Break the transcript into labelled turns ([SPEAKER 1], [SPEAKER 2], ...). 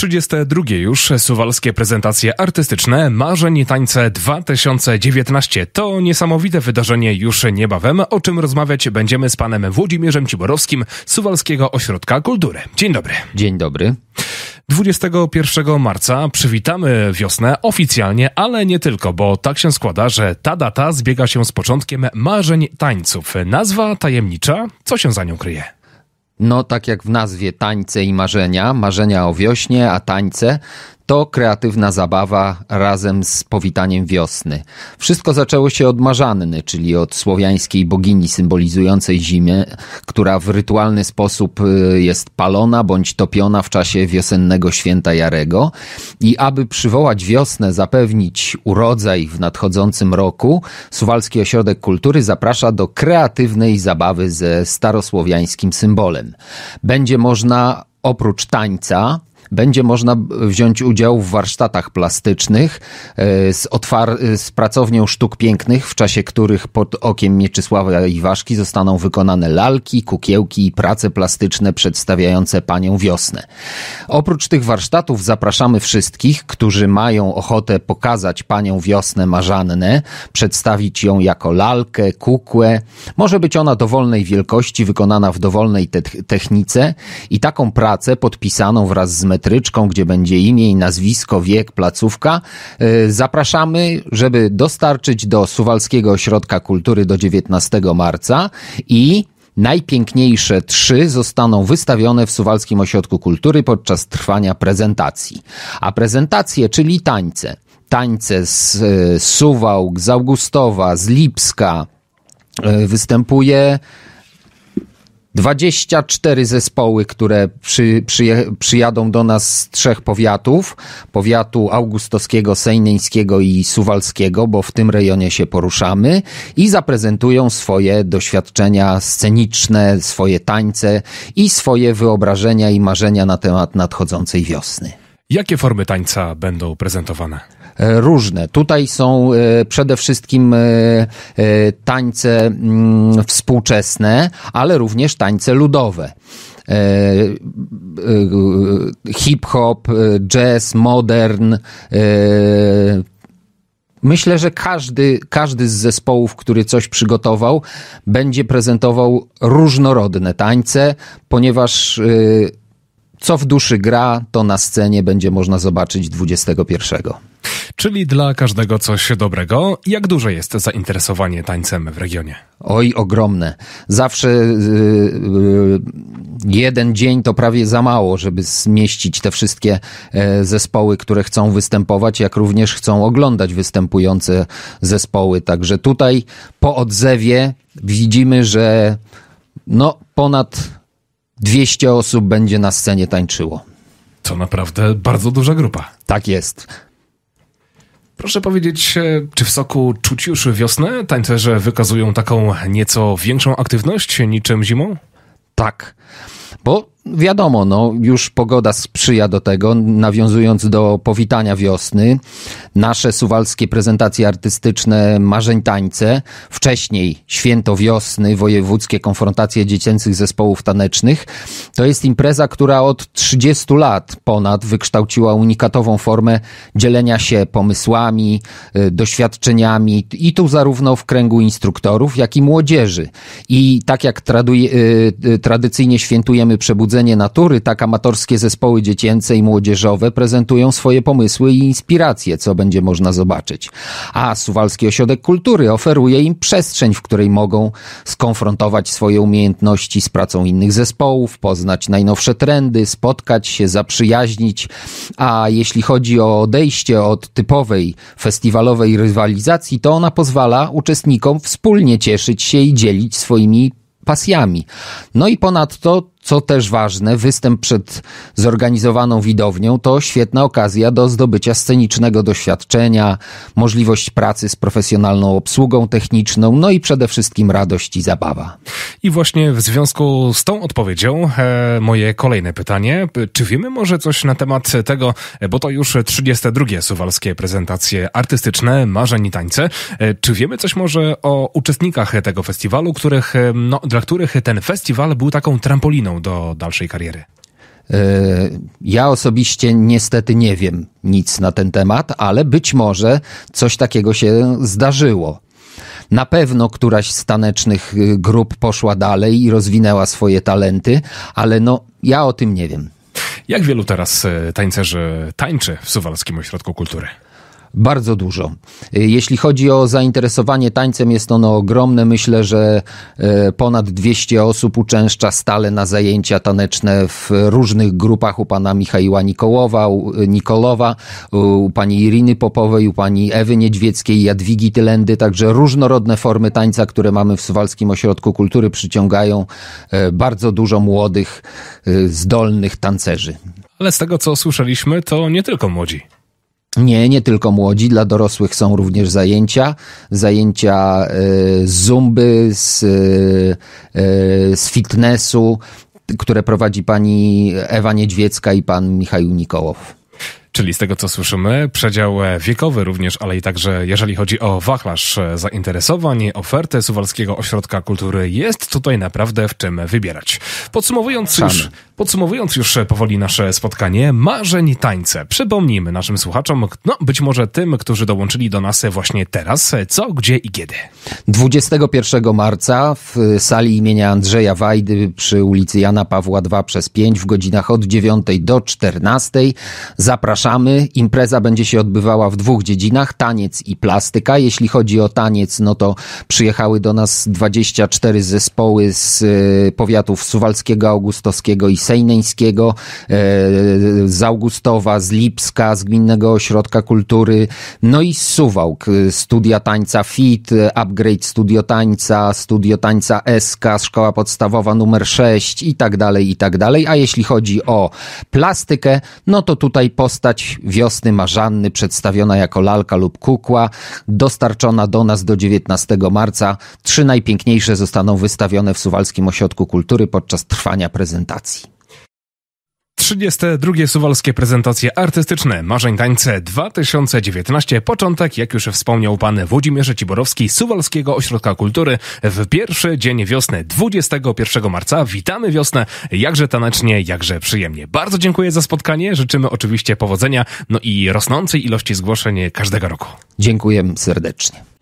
[SPEAKER 1] 32. już suwalskie prezentacje artystyczne Marzeń i Tańce 2019. To niesamowite wydarzenie już niebawem, o czym rozmawiać będziemy z panem Włodzimierzem Ciborowskim z Suwalskiego Ośrodka Kultury. Dzień dobry. Dzień dobry. 21 marca przywitamy wiosnę oficjalnie, ale nie tylko, bo tak się składa, że ta data zbiega się z początkiem marzeń tańców. Nazwa tajemnicza, co się za nią kryje?
[SPEAKER 2] No, tak jak w nazwie tańce i marzenia, marzenia o wiośnie, a tańce, to kreatywna zabawa razem z powitaniem wiosny. Wszystko zaczęło się od Marzanny, czyli od słowiańskiej bogini symbolizującej zimę, która w rytualny sposób y, jest palona bądź topiona w czasie wiosennego święta Jarego. I aby przywołać wiosnę, zapewnić urodzaj w nadchodzącym roku, Suwalski Ośrodek Kultury zaprasza do kreatywnej zabawy ze starosłowiańskim symbolem. Będzie można oprócz tańca będzie można wziąć udział w warsztatach plastycznych e, z, z pracownią sztuk pięknych, w czasie których pod okiem Mieczysława Iwaszki zostaną wykonane lalki, kukiełki i prace plastyczne przedstawiające panią wiosnę. Oprócz tych warsztatów zapraszamy wszystkich, którzy mają ochotę pokazać panią wiosnę marzannę, przedstawić ją jako lalkę, kukłę. Może być ona dowolnej wielkości, wykonana w dowolnej te technice i taką pracę podpisaną wraz z medalem metryczką, gdzie będzie imię i nazwisko, wiek, placówka. Y, zapraszamy, żeby dostarczyć do Suwalskiego Ośrodka Kultury do 19 marca i Najpiękniejsze trzy zostaną wystawione w Suwalskim Ośrodku Kultury podczas trwania prezentacji. A prezentacje, czyli tańce, tańce z y, Suwałk, z Augustowa, z Lipska, y, występuje 24 zespoły, które przy, przyje, przyjadą do nas z trzech powiatów, powiatu augustowskiego, sejneńskiego i suwalskiego, bo w tym rejonie się poruszamy i zaprezentują swoje doświadczenia sceniczne, swoje tańce i swoje wyobrażenia i marzenia na temat nadchodzącej wiosny.
[SPEAKER 1] Jakie formy tańca będą prezentowane?
[SPEAKER 2] E, różne. Tutaj są e, przede wszystkim e, tańce mm, współczesne, ale również tańce ludowe hip-hop, jazz, modern. Myślę, że każdy, każdy z zespołów, który coś przygotował, będzie prezentował różnorodne tańce, ponieważ co w duszy gra, to na scenie będzie można zobaczyć 21
[SPEAKER 1] czyli dla każdego coś dobrego. Jak duże jest zainteresowanie tańcem w regionie?
[SPEAKER 2] Oj, ogromne. Zawsze yy, jeden dzień to prawie za mało, żeby zmieścić te wszystkie yy, zespoły, które chcą występować, jak również chcą oglądać występujące zespoły. Także tutaj po odzewie widzimy, że no ponad 200 osób będzie na scenie tańczyło. To naprawdę bardzo duża grupa. Tak jest.
[SPEAKER 1] Proszę powiedzieć, e, czy w Soku czuć już wiosnę? Tańcerze wykazują taką nieco większą aktywność niczym zimą?
[SPEAKER 2] Tak, bo wiadomo, no, już pogoda sprzyja do tego, nawiązując do powitania wiosny. Nasze suwalskie prezentacje artystyczne Marzeń Tańce, wcześniej Święto Wiosny, wojewódzkie konfrontacje dziecięcych zespołów tanecznych. To jest impreza, która od 30 lat ponad wykształciła unikatową formę dzielenia się pomysłami, y, doświadczeniami i tu zarówno w kręgu instruktorów, jak i młodzieży. I tak jak traduje, y, y, tradycyjnie świętujemy przebudzenie natury, tak amatorskie zespoły dziecięce i młodzieżowe prezentują swoje pomysły i inspiracje, co będzie można zobaczyć. A Suwalski Ośrodek Kultury oferuje im przestrzeń, w której mogą skonfrontować swoje umiejętności z pracą innych zespołów, poznać najnowsze trendy, spotkać się, zaprzyjaźnić. A jeśli chodzi o odejście od typowej festiwalowej rywalizacji, to ona pozwala uczestnikom wspólnie cieszyć się i dzielić swoimi pasjami. No i ponadto co też ważne, występ przed zorganizowaną widownią to świetna okazja do zdobycia scenicznego doświadczenia, możliwość pracy z profesjonalną obsługą techniczną, no i przede wszystkim radość i zabawa.
[SPEAKER 1] I właśnie w związku z tą odpowiedzią e, moje kolejne pytanie. Czy wiemy może coś na temat tego, e, bo to już 32. suwalskie prezentacje artystyczne, marzeń i tańce. E, czy wiemy coś może o uczestnikach tego festiwalu, których, e, no, dla których ten festiwal był taką trampoliną do dalszej kariery?
[SPEAKER 2] E, ja osobiście niestety nie wiem nic na ten temat, ale być może coś takiego się zdarzyło. Na pewno któraś z tanecznych y, grup poszła dalej i rozwinęła swoje talenty, ale no ja o tym nie wiem.
[SPEAKER 1] Jak wielu teraz y, tańcerzy tańczy w Suwalskim Ośrodku Kultury?
[SPEAKER 2] bardzo dużo. E, jeśli chodzi o zainteresowanie tańcem, jest ono ogromne. Myślę, że e, ponad 200 osób uczęszcza stale na zajęcia taneczne w różnych grupach u pana Michała Nikołowa, u e, Nikolowa, u pani Iriny Popowej, u pani Ewy Niedźwieckiej, Jadwigi Tylendy. Także różnorodne formy tańca, które mamy w Suwalskim Ośrodku Kultury, przyciągają bardzo dużo młodych, zdolnych tancerzy.
[SPEAKER 1] Ale z tego, co słyszeliśmy, to nie tylko młodzi.
[SPEAKER 2] Nie, nie tylko młodzi, dla dorosłych są również zajęcia, zajęcia e, z zumby, z, e, e, z fitnessu, które prowadzi pani Ewa Niedźwiecka i pan Michał Nikołow.
[SPEAKER 1] Czyli z tego, co słyszymy, przedział wiekowy również, ale i także jeżeli chodzi o wachlarz zainteresowań, ofertę Suwalskiego Ośrodka Kultury, jest tutaj naprawdę w czym wybierać. Podsumowując Samy. już Podsumowując już powoli nasze spotkanie, marzeń tańce. Przypomnijmy naszym słuchaczom, no być może tym, którzy dołączyli do nas właśnie teraz, co, gdzie i kiedy.
[SPEAKER 2] 21 marca w sali imienia Andrzeja Wajdy przy ulicy Jana Pawła II przez 5 w godzinach od 9 do 14 zapraszamy. Impreza będzie się odbywała w dwóch dziedzinach, taniec i plastyka. Jeśli chodzi o taniec, no to przyjechały do nas 24 zespoły z e, powiatów Suwalskiego, Augustowskiego i Sejneńskiego, e, z Augustowa, z Lipska, z Gminnego Ośrodka Kultury, no i z Suwałk, e, studia tańca FIT, e, Upgrade Studio Tańca, Studio Tańca SK, Szkoła Podstawowa numer 6 i tak dalej, i tak dalej. A jeśli chodzi o plastykę, no to tutaj postać wiosny Marzanny przedstawiona jako lalka lub kukła, dostarczona do nas do 19 marca. Trzy najpiękniejsze zostaną wystawione w Suwalskim Ośrodku Kultury podczas trwania prezentacji.
[SPEAKER 1] 32. Suwalskie Prezentacje Artystyczne Marzeń Tańce 2019. Początek, jak już wspomniał pan Włodzimierz Ciborowski Suwalskiego Ośrodka Kultury w pierwszy dzień wiosny, 21 marca. Witamy wiosnę, jakże tanecznie, jakże przyjemnie. Bardzo dziękuję za spotkanie, życzymy oczywiście powodzenia, no i rosnącej ilości zgłoszeń
[SPEAKER 2] każdego roku. Dziękuję serdecznie.